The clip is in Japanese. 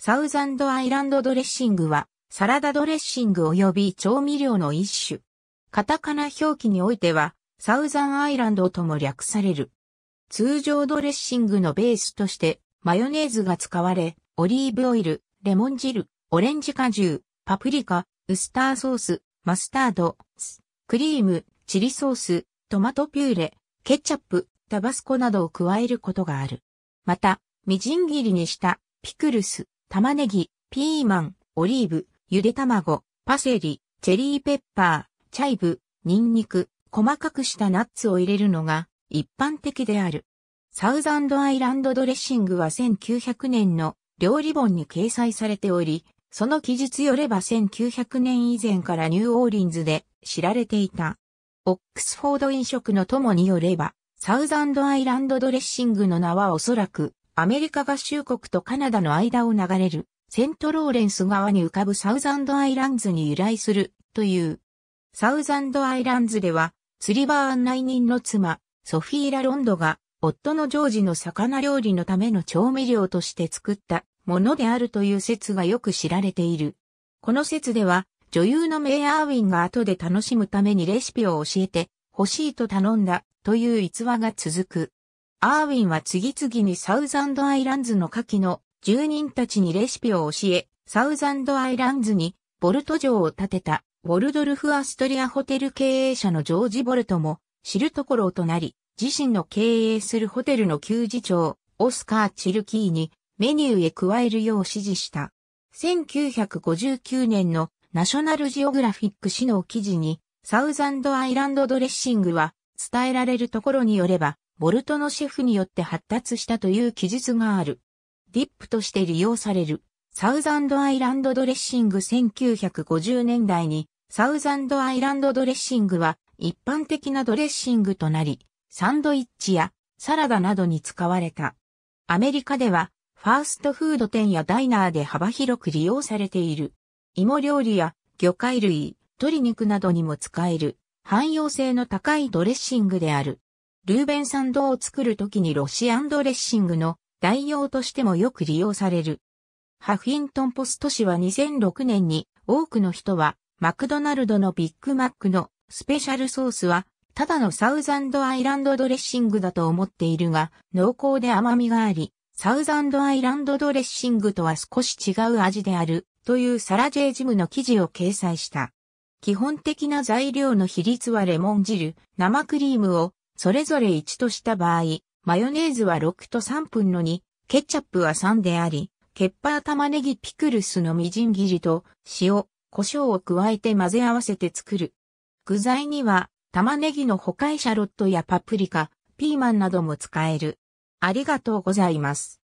サウザンドアイランドドレッシングは、サラダドレッシング及び調味料の一種。カタカナ表記においては、サウザンアイランドとも略される。通常ドレッシングのベースとして、マヨネーズが使われ、オリーブオイル、レモン汁、オレンジ果汁、パプリカ、ウスターソース、マスタード、クリーム、チリソース、トマトピューレ、ケチャップ、タバスコなどを加えることがある。また、みじん切りにしたピクルス、玉ねぎ、ピーマン、オリーブ、ゆで卵、パセリ、チェリーペッパー、チャイブ、ニンニク、細かくしたナッツを入れるのが一般的である。サウザンドアイランドドレッシングは1900年の料理本に掲載されており、その記述よれば1900年以前からニューオーリンズで知られていた。オックスフォード飲食の友によれば、サウザンドアイランドドレッシングの名はおそらくアメリカ合衆国とカナダの間を流れるセントローレンス川に浮かぶサウザンドアイランズに由来するという。サウザンドアイランズでは釣り場案内人の妻ソフィー・ラロンドが夫のジョージの魚料理のための調味料として作ったものであるという説がよく知られている。この説では女優のメイ・アーウィンが後で楽しむためにレシピを教えて欲しいと頼んだという逸話が続く。アーウィンは次々にサウザンドアイランズの下記の住人たちにレシピを教え、サウザンドアイランズにボルト城を建てた、ウォルドルフ・アストリアホテル経営者のジョージ・ボルトも知るところとなり、自身の経営するホテルの給次長、オスカー・チルキーにメニューへ加えるよう指示した。1959年のナショナルジオグラフィック誌の記事に、サウザンドアイランドドレッシングは伝えられるところによれば、ボルトのシェフによって発達したという記述がある。ディップとして利用される、サウザンドアイランドドレッシング1950年代に、サウザンドアイランドドレッシングは一般的なドレッシングとなり、サンドイッチやサラダなどに使われた。アメリカでは、ファーストフード店やダイナーで幅広く利用されている。芋料理や魚介類、鶏肉などにも使える、汎用性の高いドレッシングである。ルーベンサンドを作るときにロシアンドレッシングの代用としてもよく利用される。ハフィントンポスト市は2006年に多くの人はマクドナルドのビッグマックのスペシャルソースはただのサウザンドアイランドドレッシングだと思っているが濃厚で甘みがありサウザンドアイランドドレッシングとは少し違う味であるというサラ・ジェージムの記事を掲載した。基本的な材料の比率はレモン汁、生クリームをそれぞれ1とした場合、マヨネーズは6と3分の2、ケチャップは3であり、ケッパー玉ねぎピクルスのみじん切りと塩、胡椒を加えて混ぜ合わせて作る。具材には玉ねぎの他シャロットやパプリカ、ピーマンなども使える。ありがとうございます。